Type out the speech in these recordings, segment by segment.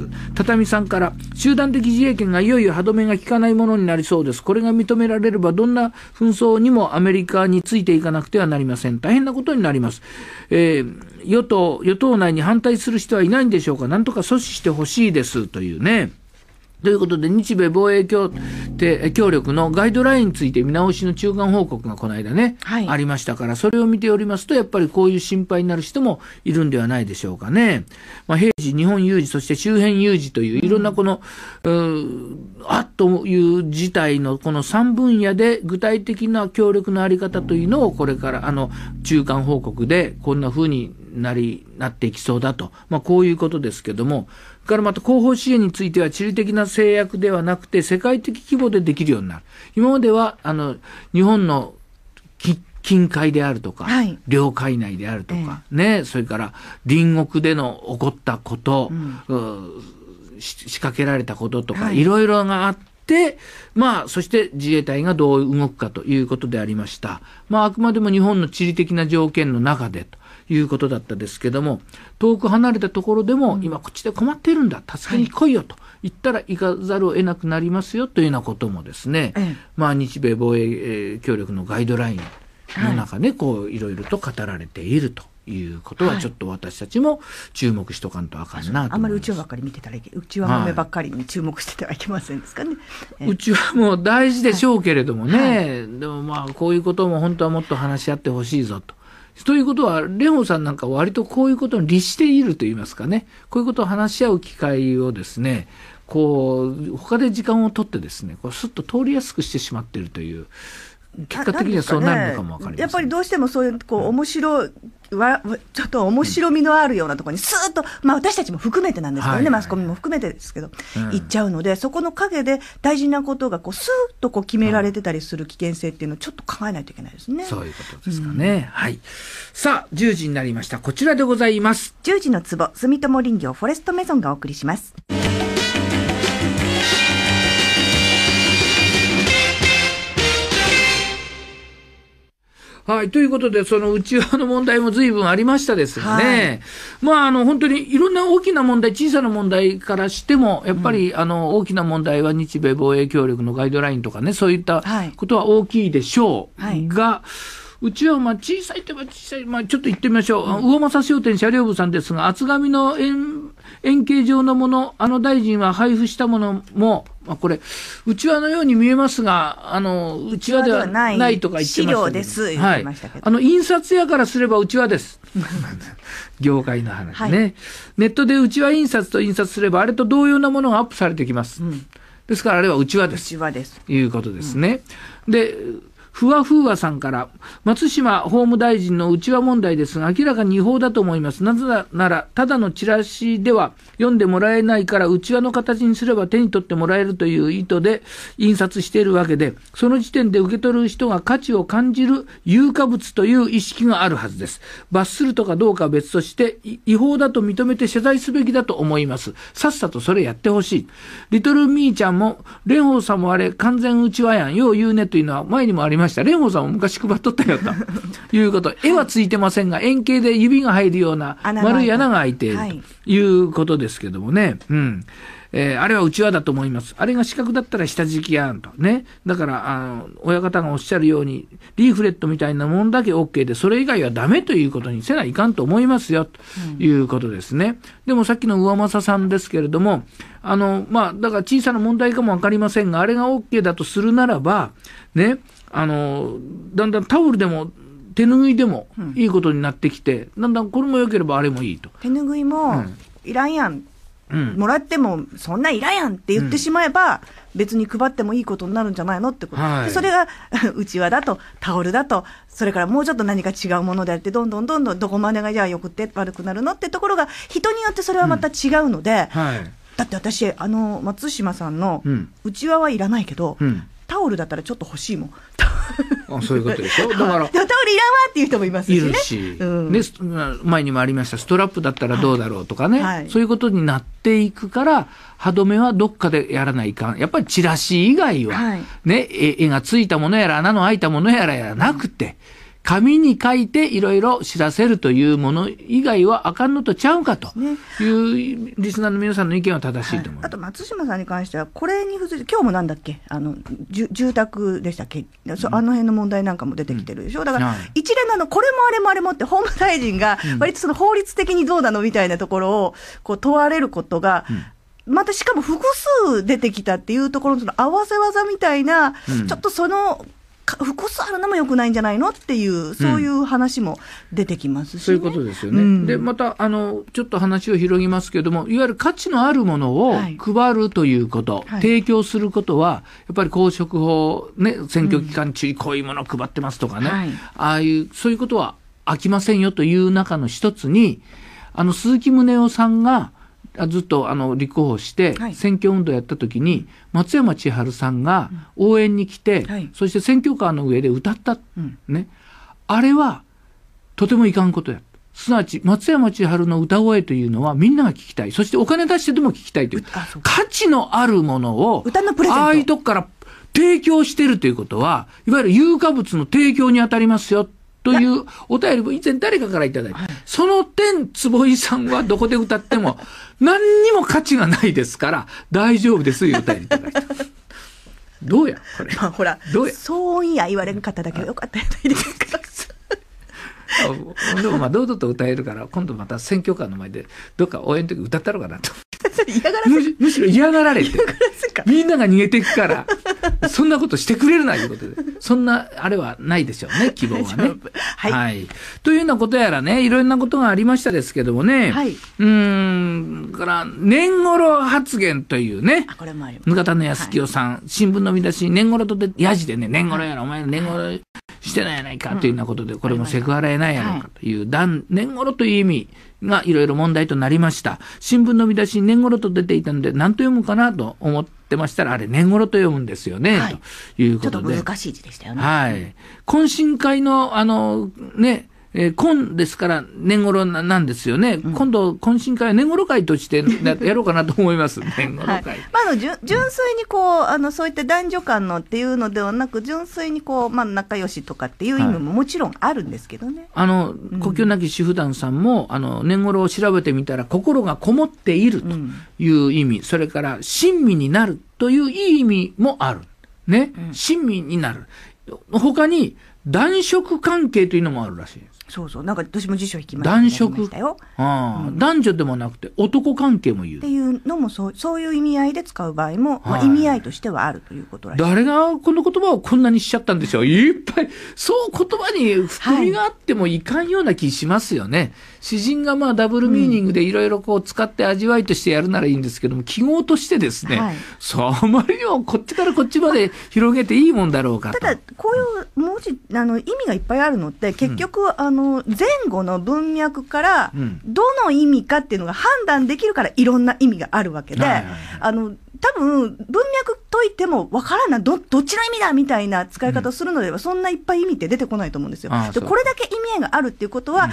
す畳さんから集団的自衛権がいよいよ歯止めが効かないものになりそうですこれが認められればどんな紛争にもアメリカについていかなくてはなりません大変なことになります、えー、与党与党内に反対する人はいないんでしょうかなんとか阻止してほしいですというねということで、日米防衛協て協力のガイドラインについて見直しの中間報告がこの間ね、はい、ありましたからそれを見ておりますとやっぱりこういう心配になる人もいるんではないでしょうかね。まあ、平時日本有事そして周辺有事といういろんなこの、うん、あっという事態のこの3分野で具体的な協力のあり方というのをこれからあの中間報告でこんなふうになりなっていきそうだと、まあ、こういうことですけどもからまた後方支援については地理的な制約ではなくて世界的規模でできるようになる。今まではあの日本の近海であるとか、はい、領海内であるとか、えね、それから隣国での起こったこと、うん、仕掛けられたこととか、はい、ろいろがあって、まあ、そして自衛隊がどう動くかということでありました。まあ、あくまでも日本の地理的な条件の中でということだったですけども遠く離れたところでも、今こっちで困っているんだ助けに来いよと言ったら行かざるを得なくなりますよというようなこともですね、まあ、日米防衛、協力のガイドラインの中で、こういろいろと語られていると。いうことはちょっと私たちも注目しとかんとあかんな、はい、あんまりうちわばっかり見てたらいけわ宙はばっかりに注目してはいけませんですかね、はい、はもう大事でしょうけれどもね、はい、でもまあこういうことも本当はもっと話し合ってほしいぞとということは、蓮舫さんなんか割とこういうことに律していると言いますかね、こういうことを話し合う機会をですね、こう、他で時間を取ってですね、こうすっと通りやすくしてしまっているという、結果的にはそうなるのかもわかりま、ね、やっぱりどうしてもそういう、こう、面白い、わちょっと面白みのあるようなところにすーっと、まあ私たちも含めてなんですけどね、はい、マスコミも含めてですけど、うん、行っちゃうので、そこの陰で大事なことがこうすーっとこう決められてたりする危険性っていうのをちょっと考えないといけないですね。そういうことですかね。うん、はい。さあ、10時になりました。こちらでございます。10時の壺、住友林業フォレストメゾンがお送りします。はい、ということで、その内輪の問題もずいぶんありましたですよね、はい、まあ、あの本当にいろんな大きな問題、小さな問題からしても、やっぱり、うん、あの大きな問題は日米防衛協力のガイドラインとかね、そういったことは大きいでしょう、はい、が、うちはまあ小さいといえば小さい、まあ、ちょっと言ってみましょう、うん、魚政商店車両部さんですが、厚紙の円円形状のもの、あの大臣は配布したものも、まあ、これ、うちわのように見えますが、あの、うちわではないとか言ってましたけど。資料です、はい。あの、印刷屋からすればうちわです。業界の話ね、はい、ネットでうちわ印刷と印刷すれば、あれと同様なものがアップされてきます。うんですからあれはうちわです。うちわです。いうことですね。うん、で、ふわふわさんから、松島法務大臣の内輪問題ですが、明らかに違法だと思います。なぜなら、ただのチラシでは読んでもらえないから、内輪の形にすれば手に取ってもらえるという意図で印刷しているわけで、その時点で受け取る人が価値を感じる有価物という意識があるはずです。罰するとかどうかは別として、違法だと認めて謝罪すべきだと思います。さっさとそれやってほしい。リトルミーちゃんも、蓮舫さんもあれ、完全内輪やん。よう言うねというのは前にもあります。ました。蓮舫さんも昔配っとったよということ。絵はついてませんが、円形で指が入るような丸い穴が開いているということですけどもね。うん。えー、あれはうちわだと思います。あれが四角だったら下敷きやんと。ね。だから、あの、親方がおっしゃるように、リーフレットみたいなもんだけ OK で、それ以外はダメということにせないかんと思いますよ、ということですね。うん、でもさっきの上政さんですけれども、あの、まあ、だから小さな問題かもわかりませんが、あれが OK だとするならば、ね、あのだんだんタオルでも手拭いでもいいことになってきて、だんだんこれも良ければあれもいいと。手拭いも、いらんやんうん、もらってもそんないらやんって言ってしまえば、別に配ってもいいことになるんじゃないのってこと、はい、それが うちわだとタオルだとそれからもうちょっと何か違うものであってどんどんどんどんどこまでがじゃあよくって悪くなるのってところが人によってそれはまた違うので、うんはい、だって私あの松島さんのうちわはいらないけど、タオルだったらちょっと欲しいもん。あそういうことでしょ。だから。タオルいらんわっていう人もいますしね。いるし。うん、前にもありました、ストラップだったらどうだろうとかね。はいはい、そういうことになっていくから、歯止めはどっかでやらないかん。やっぱりチラシ以外は、はい、ね、絵がついたものやら、穴の開いたものやらやらなくて、うん紙に書いていろいろ知らせるというもの以外はあかんのとちゃうかというリスナーの皆さんの意見は正しいと思います、はい、あと松島さんに関してはこれに付随して今日もなんだっけあの住宅でしたっけ、あの辺の問題なんかも出てきてるでしょだから、一連ののこれもあれもあれもって法務大臣が割とその法律的にどうなのみたいなところをこう問われることが、うんまたしかも複数出てきたっていうところの合わせ技みたいな、うん、ちょっとその複数あるのもよくないんじゃないのっていう、そういう話も出てきますし、ねうん、そういうことですよね。うん、で、また、あの、ちょっと話を広げますけども、いわゆる価値のあるものを配るということ、はい、提供することは、やっぱり公職法、ね、選挙期間中、こういうものを配ってますとかね、はい、ああいう、そういうことは飽きませんよという中の一つに、あの、鈴木宗男さんが、ずっとあの立候補して、選挙運動やった時に、松山千春さんが応援に来て、そして選挙カーの上で歌った、ね、あれはとてもいかんことやすなわち松山千春の歌声というのはみんなが聞きたいそしてお金出してでも聞きたいという価値のあるものをああいうとこから提供してるということはいわゆる有価物の提供に当たりますよというお便りも以前誰かからいただいて、その点、坪井さんはどこで歌っても、何にも価値がないですから、大丈夫ですというお便りいただいた。どうやこれ。まあ、ほら、どうや騒音や言われんかっただけよかったやないか。でもまあ堂々と歌えるから今度また選挙カーの前でどっか応援の時歌ったろうかなと。嫌がらむしむしろ嫌がられてみんなが逃げていくからそんなことしてくれるないうことでそんなあれはないでしょうね 希望はね、はい、はい、というようなことやらねいろんなことがありましたですけどもね、はい、うんから年頃発言というねこれもありますたのき清さん、はい、新聞の見出し年頃とでやじでね年頃やらお前年頃してないやないかというようなことで、これもセクハラやないやないかという、年頃という意味がいろいろ問題となりました。新聞の見出しに年頃と出ていたので、何と読むかなと思ってましたら、あれ、年頃と読むんですよね、ということで。ちょっと難しい字でしたよね。はい。懇親会の、あの、ね、えー、今ですから年頃なんですよね、うん、今度、懇親会は年頃会として やろうかなと思います、年頃会、はい、まあ、あの純粋にこうあのそういった男女間のっていうのではなく、純粋にこう、まあ、仲良しとかっていう意味ももちろんあるんですけどね、はい、あの呼吸なき主婦団さんも、うん、あの年頃を調べてみたら、心がこもっているという意味、うん、それから親身になるといういい意味もある、ね、親身になる、他に男色関係というのもあるらしい。そうそう。なんか私も辞書引きました男色。ああ、うん、男女でもなくて男関係も言う。っていうのもそう、そういう意味合いで使う場合も、はい、まあ、意味合いとしてはあるということらしい。誰がこの言葉をこんなにしちゃったんでしょう。いっぱい、そう言葉に含みがあってもいかんような気しますよね。はい、詩人がまあダブルミーニングでいろいろこう使って味わいとしてやるならいいんですけども、記号としてですね、はい、そうあまりにもこっちからこっちまで広げていいもんだろうか ただ、こういう文字、あの、意味がいっぱいあるのって、結局、うん、あの、の前後の文脈から、どの意味かっていうのが判断できるから、いろんな意味があるわけで、はいはいはい、あの、多分、文脈といても分からない、どどっちの意味だみたいな使い方をするのでは、そんないっぱい意味って出てこないと思うんですよ。でこれだけ意味合いがあるっていうことは、大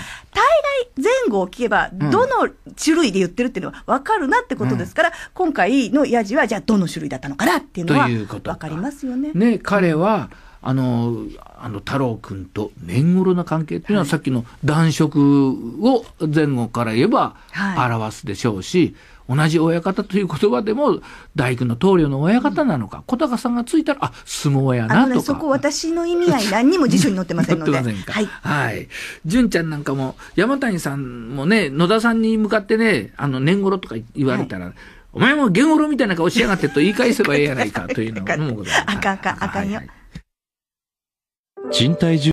概前後を聞けば、どの種類で言ってるっていうのは分かるなってことですから、今回のやじは、じゃあ、どの種類だったのかなっていうのは分かりますよね。ね彼は、あのあの太郎君と年頃な関係っていうのは、さっきの暖色を前後から言えば表すでしょうし、はい同じ親方という言葉でも大工の棟梁の親方なのか、小高さんがついたらあ相撲やなとか、ね、そこ私の意味合い 何にも辞書に載ってませんので載ってませんかはい、はい、純ちゃんなんかも山谷さんもね野田さんに向かってねあの年頃とか言われたら、はいお前も元頃みたいな顔しやがってと言い返せばええやないかというのもございます。あかんあかん、あかんよ。賃貸住